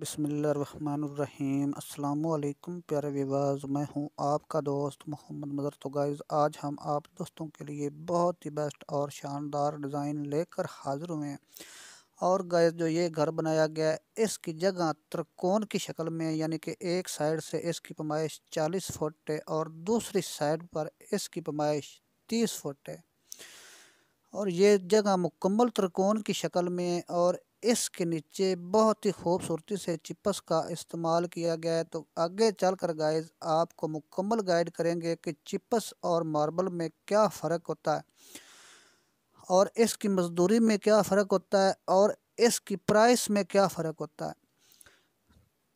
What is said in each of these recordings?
बिसमीम् अल्लाम प्यारे विवाज मैं हूँ आपका दोस्त मोहम्मद मदर तो गाइज़ आज हम आप दोस्तों के लिए बहुत ही बेस्ट और शानदार डिज़ाइन लेकर हाज़िर हुए हैं और गैस जो ये घर बनाया गया है इसकी जगह त्रिकोण की शक्ल में यानी कि एक साइड से इसकी पमाइश चालीस फुट है और दूसरी साइड पर इसकी पमाइश तीस फुट है और ये जगह मुकम्मल त्रिकोण की शक्ल में और इसके नीचे बहुत ही खूबसूरती से चिपस का इस्तेमाल किया गया है तो आगे चलकर गाइस आपको मुकम्मल गाइड करेंगे कि चिपस और मार्बल में क्या फ़र्क होता है और इसकी मजदूरी में क्या फ़र्क होता है और इसकी प्राइस में क्या फ़र्क होता है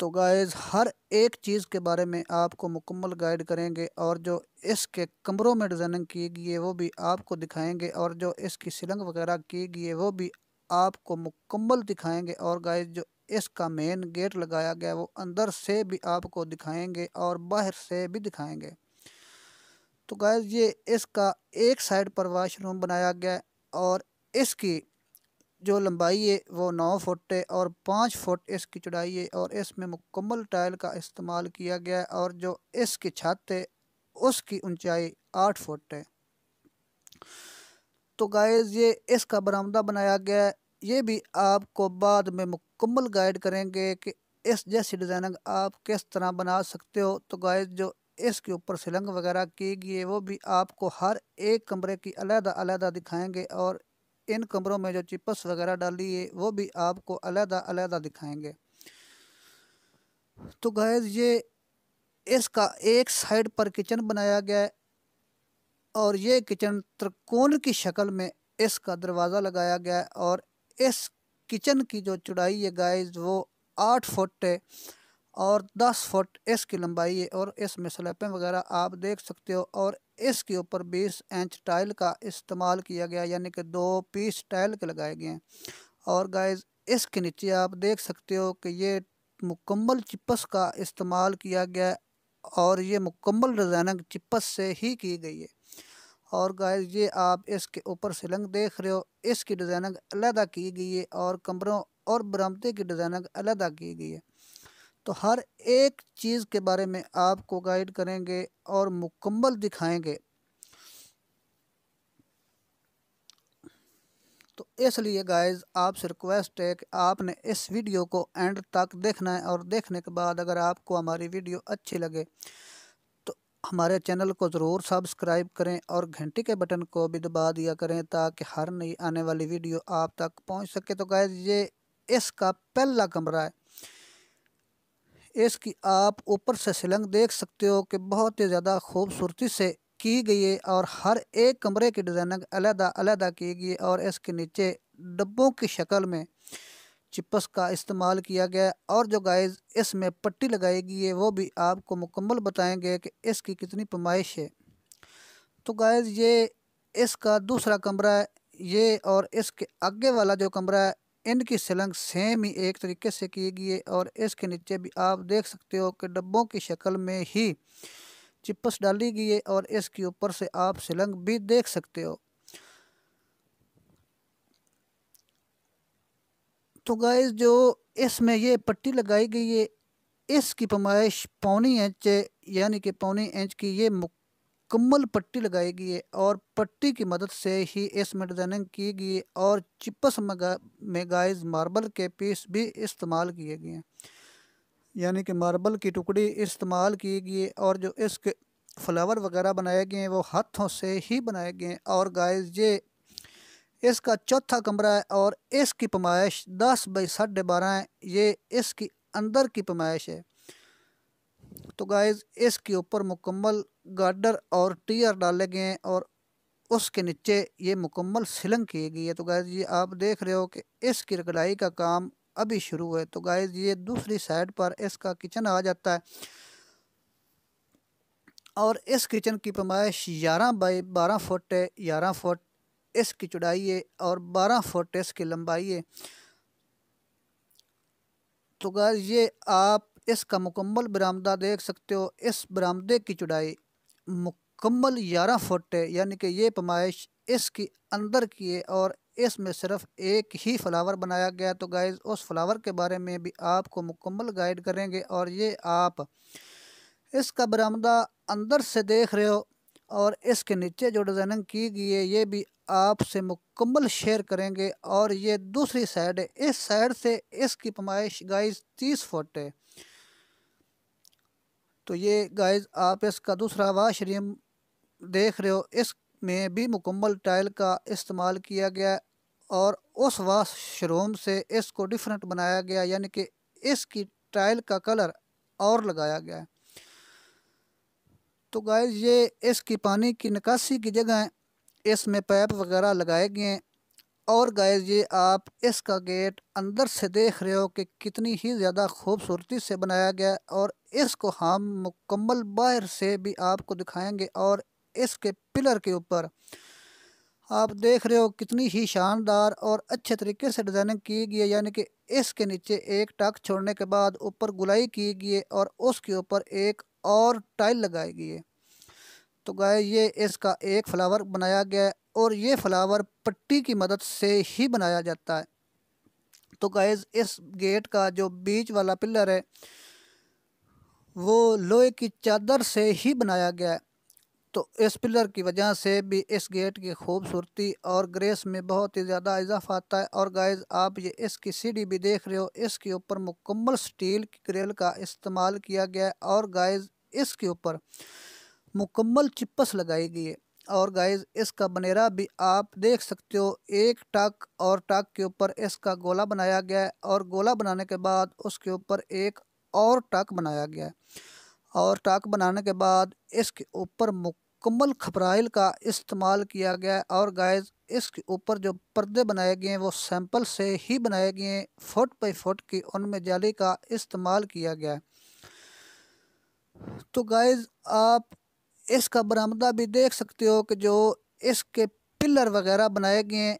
तो गाइस हर एक चीज़ के बारे में आपको मुकम्मल गाइड करेंगे और जो इसके कमरों में डिज़ाइनिंग की गई है वो भी आपको दिखाएंगे और जो इसकी सिलंग वगैरह की गई है वो भी आपको मुकम्मल दिखाएंगे और गाइस जो इसका मेन गेट लगाया गया वो अंदर से भी आपको दिखाएंगे और बाहर से भी दिखाएंगे तो गाइस ये इसका एक साइड पर वाशरूम बनाया गया और इसकी जो लंबाई है वो नौ फुट है और पाँच फुट इसकी चौड़ाई है और इसमें मुकम्मल टाइल का इस्तेमाल किया गया है और जो इसकी छत है उसकी ऊंचाई आठ फुट है तो गाइस ये इसका बरामदा बनाया गया है ये भी आपको बाद में मुकम्मल गाइड करेंगे कि इस जैसी डिज़ाइनिंग आप किस तरह बना सकते हो तो गाइस जो इसके ऊपर सिलंग वगैरह की गई है वो भी आपको हर एक कमरे की अलहदा अलहदा दिखाएंगे और इन कमरों में जो चिपस वगैरह डाली है वो भी आपको अलहदा अलहदा दिखाएंगे तो गैज़ ये इसका एक साइड पर किचन बनाया गया है और ये किचन त्रिकोण की शक्ल में इसका दरवाज़ा लगाया गया है और इस किचन की जो चौड़ाई है गाइस वो आठ फुट है और दस फुट इसकी लंबाई है और इसमें स्लैपें वगैरह आप देख सकते हो और इसके ऊपर बीस इंच टाइल का इस्तेमाल किया गया यानी कि दो पीस टाइल के लगाए गए हैं और गाइस इसके नीचे आप देख सकते हो कि ये मुकम्मल चिपस का इस्तेमाल किया गया और ये मुकम्मल डिज़ाइनिंग चिपस से ही की गई है और गाइस ये आप इसके ऊपर सिलंग देख रहे हो इसकी डिज़ाइनिंग अलहदा की गई है और कमरों और बरामदे की डिज़ाइनिंग अलहदा की गई है तो हर एक चीज़ के बारे में आपको गाइड करेंगे और मुकम्मल दिखाएंगे तो इसलिए गाइज आपसे रिक्वेस्ट है कि आपने इस वीडियो को एंड तक देखना है और देखने के बाद अगर आपको हमारी वीडियो अच्छी लगे हमारे चैनल को ज़रूर सब्सक्राइब करें और घंटी के बटन को भी दबा दिया करें ताकि हर नई आने वाली वीडियो आप तक पहुंच सके तो गाय ये इसका पहला कमरा है इसकी आप ऊपर से सिलंग देख सकते हो कि बहुत ही ज़्यादा खूबसूरती से की गई है और हर एक कमरे की डिज़ाइनिंग अलहदा अलहदा की गई है और इसके नीचे डब्बों की शक्ल में चिपस का इस्तेमाल किया गया है और जो गाइस इसमें पट्टी लगाएगी है वो भी आपको मुकम्मल बताएंगे कि इसकी कितनी पमाइश है तो गाइस ये इसका दूसरा कमरा है ये और इसके आगे वाला जो कमरा है इनकी सिलंग सेम ही एक तरीके से की गई है और इसके नीचे भी आप देख सकते हो कि डब्बों की शक्ल में ही चिप्स डाली गई है और इसके ऊपर से आप सिलंग भी देख सकते हो तो गाइस जो इसमें ये पट्टी लगाई गई है इसकी पमाइश पौनी इंच यानी कि पौनी इंच की ये मुकम्मल पट्टी लगाई गई है और पट्टी की मदद से ही इसमें डिज़ाइनिंग की गई है और चिपस में गाइस मार्बल के पीस भी इस्तेमाल किए गए हैं यानी कि मार्बल की टुकड़ी इस्तेमाल की गई है और जो इसके फ्लावर वगैरह बनाए गए हैं वो हाथों से ही बनाए गए हैं और गाइस ये इसका चौथा कमरा है और इसकी पमाइश दस बाई साढ़े बारह है ये इसकी अंदर की पमाइश है तो गाइज इसके ऊपर मुकम्मल गार्डर और टीयर डाले गए हैं और उसके नीचे ये मुकम्मल सिलंग की गई है तो गाइज ये आप देख रहे हो कि इसकी रगड़ाई का काम अभी शुरू है तो गाइज ये दूसरी साइड पर इसका किचन आ जाता है और इस किचन की पमाइश ग्यारह बाई बारह फुट है ग्यारह फुट इसकी की चौड़ाई और बारह फुट इसकी लंबाई है तो गैर ये आप इसका मुकम्मल बरामदा देख सकते हो इस बरामदे की चौड़ाई मुकम्मल ग्यारह फुट है यानी कि ये पमाइश इसकी अंदर की है और इसमें सिर्फ एक ही फ्लावर बनाया गया तो गाइज उस फ्लावर के बारे में भी आपको मुकम्मल गाइड करेंगे और ये आप इसका बरामदा अंदर से देख रहे हो और इसके नीचे जो डिज़ाइनिंग की गई है ये भी आपसे मुकम्मल शेयर करेंगे और ये दूसरी साइड है इस साइड से इसकी पमाइश गाइस तीस फुट है तो ये गाइस आप इसका दूसरा वाशरूम देख रहे हो इसमें भी मुकम्मल टाइल का इस्तेमाल किया गया और उस वाशरूम से इसको डिफरेंट बनाया गया यानी कि इसकी टाइल का कलर और लगाया गया है तो गाय ये इसकी पानी की निकासी की जगह इसमें पैप वगैरह लगाए गए हैं और गाय ये आप इसका गेट अंदर से देख रहे हो कि कितनी ही ज़्यादा खूबसूरती से बनाया गया और इसको हम मुकम्मल बाहर से भी आपको दिखाएंगे और इसके पिलर के ऊपर आप देख रहे हो कितनी ही शानदार और अच्छे तरीके से डिज़ाइनिंग की गई है यानी कि इसके नीचे एक टक छोड़ने के बाद ऊपर गुलाई की गई है और उसके ऊपर एक और टाइल लगाई गई है तो गाय ये इसका एक फ्लावर बनाया गया है और ये फ्लावर पट्टी की मदद से ही बनाया जाता है तो गाय इस गेट का जो बीच वाला पिलर है वो लोहे की चादर से ही बनाया गया है तो इस पिलर की वजह से भी इस गेट की खूबसूरती और ग्रेस में बहुत ही ज़्यादा इजाफा आता है और गाइज आप ये इसकी सीढ़ी भी देख रहे हो इसके ऊपर मुकम्मल स्टील की ग्रिल का इस्तेमाल किया गया है और गाइज इसके ऊपर मुकम्मल चिप्पस लगाई गई है और गाइज इसका बनेरा भी आप देख सकते हो एक टक और टक के ऊपर इसका गोला बनाया गया है और गोला बनाने के बाद उसके ऊपर एक और टक बनाया गया है और टाक बनाने के बाद इसके ऊपर मुक मुकम्मल खपराइल का इस्तेमाल किया गया है और गाइज इसके ऊपर जो पर्दे बनाए गए हैं वो सैंपल से ही बनाए गए हैं फुट बाई फुट की उनमें जाली का इस्तेमाल किया गया है तो गाइज आप इसका बरामदा भी देख सकते हो कि जो इसके पिलर वगैरह बनाए गए हैं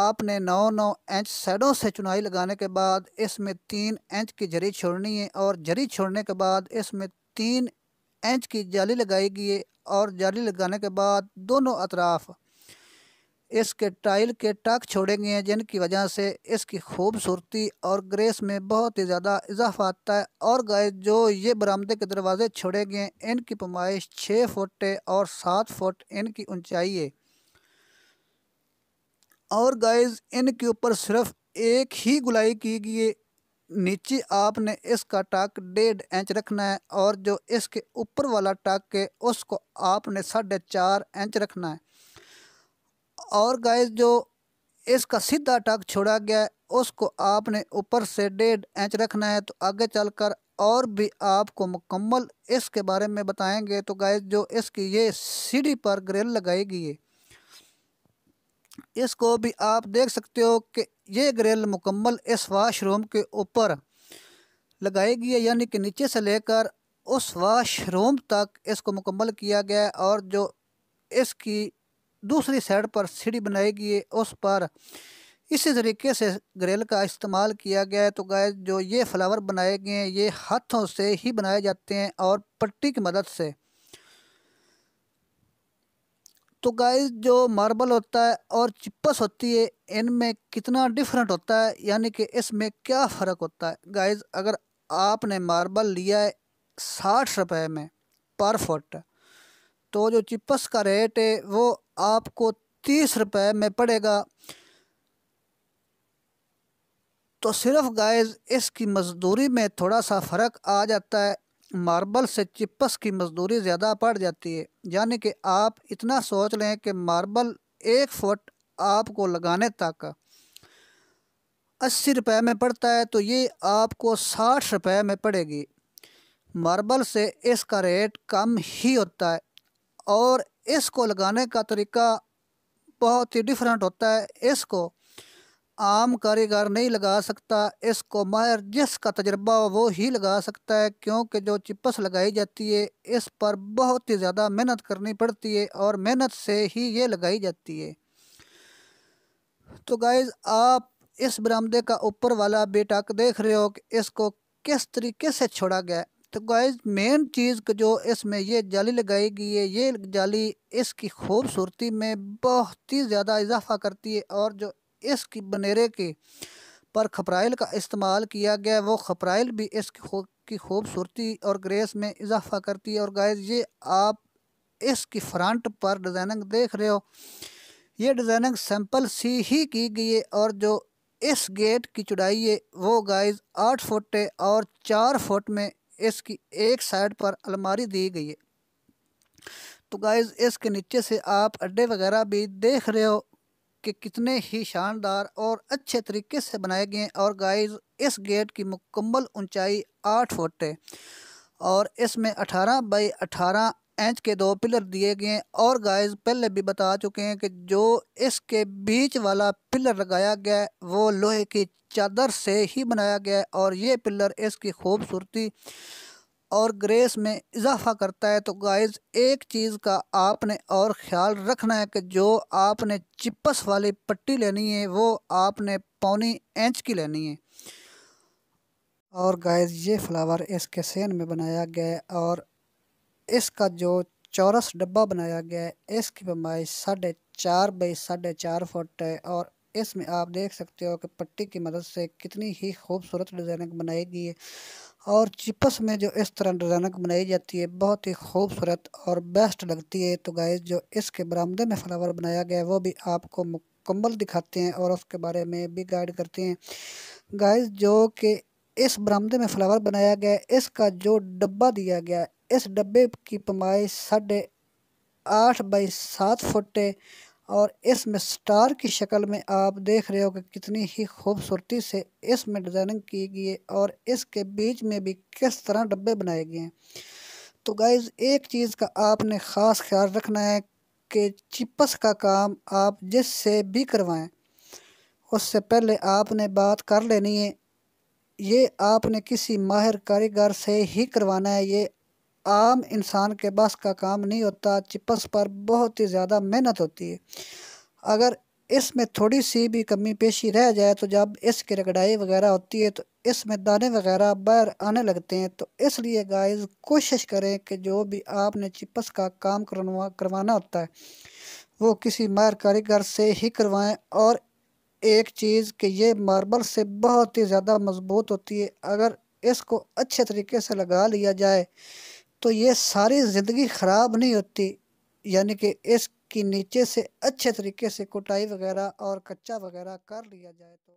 आपने नौ नौ इंच साइडों से चुनाई लगाने के बाद इसमें तीन इंच की जरी छोड़नी है और जरी छोड़ने के बाद इसमें तीन इंच की जाली लगाई गई और जाली लगाने के बाद दोनों अतराफ इसके टाइल के टक छोड़े गए हैं जिनकी वजह से इसकी खूबसूरती और ग्रेस में बहुत ही ज़्यादा इजाफा आता है और गाय जो ये बरामदे के दरवाज़े छोड़े गए इनकी पमाइश छः फुट और सात फुट इनकी ऊंचाई है और गाइज इनके ऊपर सिर्फ एक ही गुलाई की गई नीचे आपने इसका टक डेढ़ इंच रखना है और जो इसके ऊपर वाला टाक है उसको आपने साढ़े चार इंच रखना है और गाय जो इसका सीधा टक छोड़ा गया है उसको आपने ऊपर से डेढ़ इंच रखना है तो आगे चलकर और भी आपको मुकम्मल इसके बारे में बताएंगे तो गाय जो इसकी ये सीढ़ी पर ग्रिल लगाई गई है इसको भी आप देख सकते हो कि ये ग्रिल मुकम्मल इस वाशरूम के ऊपर लगाई गई है यानी कि नीचे से लेकर उस वाशरूम तक इसको मुकम्मल किया गया है और जो इसकी दूसरी साइड पर सीढ़ी बनाई गई है उस पर इसी तरीके से ग्रिल का इस्तेमाल किया गया है तो गाय जो ये फ्लावर बनाए गए हैं ये हाथों से ही बनाए जाते हैं और पट्टी की मदद से तो गाइस जो मार्बल होता है और चिप्पस होती है इनमें कितना डिफरेंट होता है यानी कि इसमें क्या फ़र्क होता है गाइस अगर आपने मार्बल लिया है साठ रुपए में पर फुट तो जो चिप्पस का रेट है वो आपको तीस रुपए में पड़ेगा तो सिर्फ गाइस इसकी मजदूरी में थोड़ा सा फ़र्क आ जाता है मार्बल से चिप्पस की मजदूरी ज़्यादा पड़ जाती है यानी कि आप इतना सोच लें कि मार्बल एक फुट आपको लगाने तक अस्सी रुपये में पड़ता है तो ये आपको साठ रुपये में पड़ेगी मार्बल से इसका रेट कम ही होता है और इसको लगाने का तरीका बहुत ही डिफरेंट होता है इसको आम कारीगर नहीं लगा सकता इसको माहिर जिसका तजर्बा हो वो ही लगा सकता है क्योंकि जो चिपस लगाई जाती है इस पर बहुत ही ज़्यादा मेहनत करनी पड़ती है और मेहनत से ही ये लगाई जाती है तो गाइज आप इस बरामदे का ऊपर वाला बेटाक देख रहे हो कि इसको किस तरीके से छोड़ा गया तो गाइज मेन चीज़ जो इसमें ये जाली लगाई गई है ये जाली इसकी खूबसूरती में बहुत ही ज़्यादा इजाफा करती है और जो इस बनेरे के पर खपराइल का इस्तेमाल किया गया वो खपराइल भी इस की खूबसूरती और ग्रेस में इजाफा करती है और गाइस ये आप इसकी फ्रंट पर डिज़ाइनिंग देख रहे हो ये डिज़ाइनिंग सैम्पल सी ही की गई है और जो इस गेट की चुड़ाई है वो गाइज आठ फुट है और चार फुट में इसकी एक साइड पर अलमारी दी गई है तो गाइज़ इसके नीचे से आप अड्डे वगैरह भी देख रहे हो कि कितने ही शानदार और अच्छे तरीके से बनाए गए हैं और गाइस इस गेट की मुकम्मल ऊंचाई आठ फुट है और इसमें अठारह बाई अठारह इंच के दो पिलर दिए गए हैं और गाइस पहले भी बता चुके हैं कि जो इसके बीच वाला पिलर लगाया गया है वो लोहे की चादर से ही बनाया गया है और ये पिलर इसकी खूबसूरती और ग्रेस में इजाफा करता है तो गाइस एक चीज़ का आपने और ख्याल रखना है कि जो आपने चिपस वाली पट्टी लेनी है वो आपने पौनी इंच की लेनी है और गाइस ये फ्लावर इसके सेन में बनाया गया है और इसका जो चौरस डब्बा बनाया गया है इसकी लंबाई साढ़े चार बाई साढ़े चार फुट है और इसमें आप देख सकते हो कि पट्टी की मदद से कितनी ही खूबसूरत डिज़ाइनिंग बनाई गई है और चिपस में जो इस तरह रौनक बनाई जाती है बहुत ही खूबसूरत और बेस्ट लगती है तो गाय जो इसके बरामदे में फ्लावर बनाया गया है वो भी आपको मुकम्मल दिखाते हैं और उसके बारे में भी गाइड करते हैं गाइस जो कि इस बरामदे में फ्लावर बनाया गया है इसका जो डब्बा दिया गया इस डब्बे की पमाई साढ़े आठ बाई सात फुट और इसमें स्टार की शक्ल में आप देख रहे हो कि कितनी ही खूबसूरती से इसमें डिज़ाइनिंग की गई है और इसके बीच में भी किस तरह डब्बे बनाए गए हैं तो गाइज़ एक चीज़ का आपने ख़ास ख्याल रखना है कि चिपस का काम आप जिससे भी करवाएं उससे पहले आपने बात कर लेनी है ये आपने किसी माहिर कारीगर से ही करवाना है ये आम इंसान के बस का काम नहीं होता चिपस पर बहुत ही ज़्यादा मेहनत होती है अगर इसमें थोड़ी सी भी कमी पेशी रह जाए तो जब इसकी रगड़ाई वगैरह होती है तो इसमें दाने वगैरह बाहर आने लगते हैं तो इसलिए गाइस कोशिश करें कि जो भी आपने चिपस का काम करवा करवाना होता है वो किसी मायर कारीगर से ही करवाएं और एक चीज़ कि ये मार्बल से बहुत ही ज़्यादा मज़बूत होती है अगर इसको अच्छे तरीके से लगा लिया जाए तो ये सारी ज़िंदगी ख़राब नहीं होती यानी कि इसकी नीचे से अच्छे तरीके से कुटाई वगैरह और कच्चा वगैरह कर लिया जाए तो